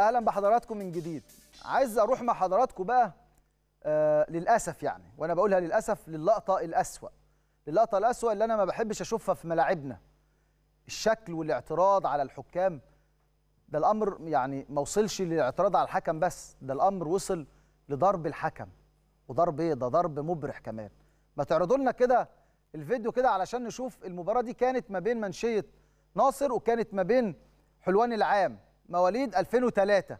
اهلا بحضراتكم من جديد عايز اروح مع حضراتكم بقى آه للاسف يعني وانا بقولها للاسف للقطه الاسوا اللقطه الاسوا اللي انا ما بحبش اشوفها في ملاعبنا الشكل والاعتراض على الحكام ده الامر يعني ما وصلش للاعتراض على الحكم بس ده الامر وصل لضرب الحكم وضرب ايه ده ضرب مبرح كمان ما تعرضوا لنا كده الفيديو كده علشان نشوف المباراه دي كانت ما بين منشيه ناصر وكانت ما بين حلوان العام مواليد 2003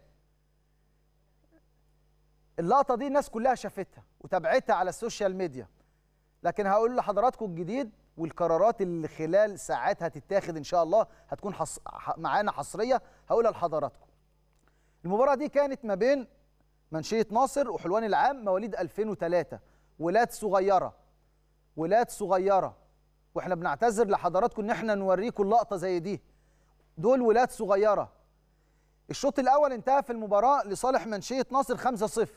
اللقطه دي الناس كلها شافتها وتابعتها على السوشيال ميديا لكن هقول لحضراتكم الجديد والقرارات اللي خلال ساعات هتتاخد ان شاء الله هتكون حص... معانا حصريه هقولها لحضراتكم المباراه دي كانت ما بين منشيه ناصر وحلوان العام مواليد 2003 ولاد صغيره ولاد صغيره واحنا بنعتذر لحضراتكم ان احنا نوريكم اللقطه زي دي دول ولاد صغيره الشوط الاول انتهى في المباراه لصالح منشيه ناصر 5-0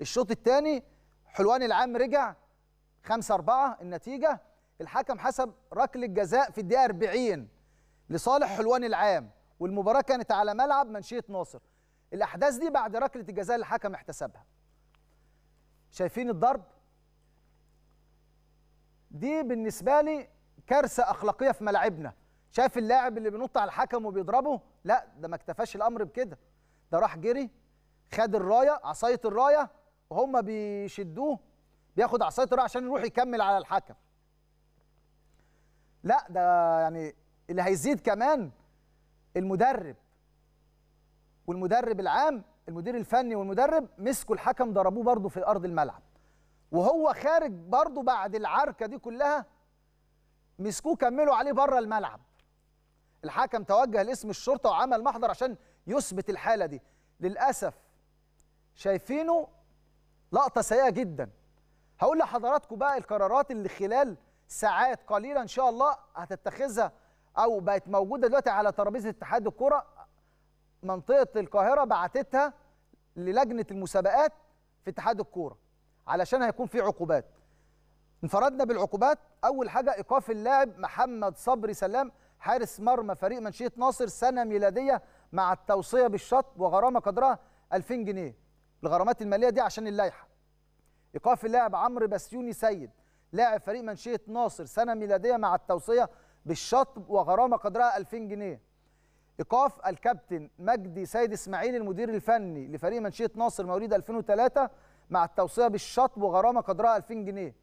الشوط الثاني حلوان العام رجع 5 4 النتيجه الحكم حسب ركله جزاء في الدقيقه 40 لصالح حلوان العام والمباراه كانت على ملعب منشيه ناصر الاحداث دي بعد ركله الجزاء اللي الحكم احتسبها شايفين الضرب دي بالنسبه لي كارثه اخلاقيه في ملاعبنا شايف اللاعب اللي بينط على الحكم وبيضربه لا ده ما اكتفاش الامر بكده ده راح جري خد الرايه عصايه الرايه وهم بيشدوه بياخد عصايه الرايه عشان يروح يكمل على الحكم لا ده يعني اللي هيزيد كمان المدرب والمدرب العام المدير الفني والمدرب مسكوا الحكم ضربوه برضه في ارض الملعب وهو خارج برضه بعد العركه دي كلها مسكوه كملوا عليه بره الملعب الحكم توجه لاسم الشرطه وعمل محضر عشان يثبت الحاله دي للاسف شايفينه لقطه سيئه جدا هقول لحضراتكم بقى القرارات اللي خلال ساعات قليله ان شاء الله هتتخذها او بقت موجوده دلوقتي على ترابيزه اتحاد الكره منطقه القاهره بعتتها للجنه المسابقات في اتحاد الكوره علشان هيكون في عقوبات انفردنا بالعقوبات اول حاجه ايقاف اللاعب محمد صبري سلام حارس مرمى فريق منشئه ناصر سنه ميلاديه مع التوصيه بالشطب وغرامه قدرها 2000 جنيه الغرامات الماليه دي عشان اللائحه ايقاف اللاعب عمرو بسيوني سيد لاعب فريق منشئه ناصر سنه ميلاديه مع التوصيه بالشطب وغرامه قدرها 2000 جنيه ايقاف الكابتن مجدي سيد اسماعيل المدير الفني لفريق منشئه ناصر مواليد 2003 مع التوصيه بالشطب وغرامه قدرها 2000 جنيه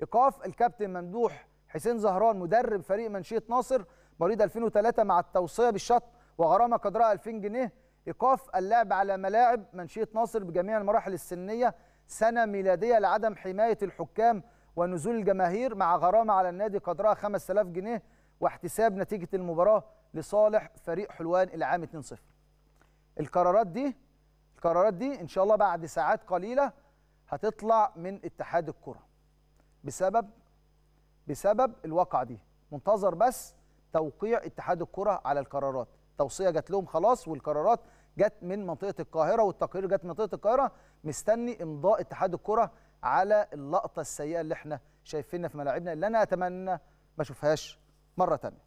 ايقاف الكابتن ممدوح حسين زهران مدرب فريق منشئه ناصر مواليد 2003 مع التوصيه بالشط وغرامه قدرها 2000 جنيه ايقاف اللعب على ملاعب منشئه ناصر بجميع المراحل السنيه سنه ميلاديه لعدم حمايه الحكام ونزول الجماهير مع غرامه على النادي قدرها 5000 جنيه واحتساب نتيجه المباراه لصالح فريق حلوان العام 2-0 القرارات دي القرارات دي ان شاء الله بعد ساعات قليله هتطلع من اتحاد الكره بسبب بسبب الواقعه دي منتظر بس توقيع اتحاد الكره على القرارات توصيه جات لهم خلاص والقرارات جت من منطقه القاهره والتقرير جت من منطقه القاهره مستني امضاء اتحاد الكره على اللقطه السيئه اللي احنا شايفينها في ملاعبنا اللي انا اتمنى ما اشوفهاش مره تانية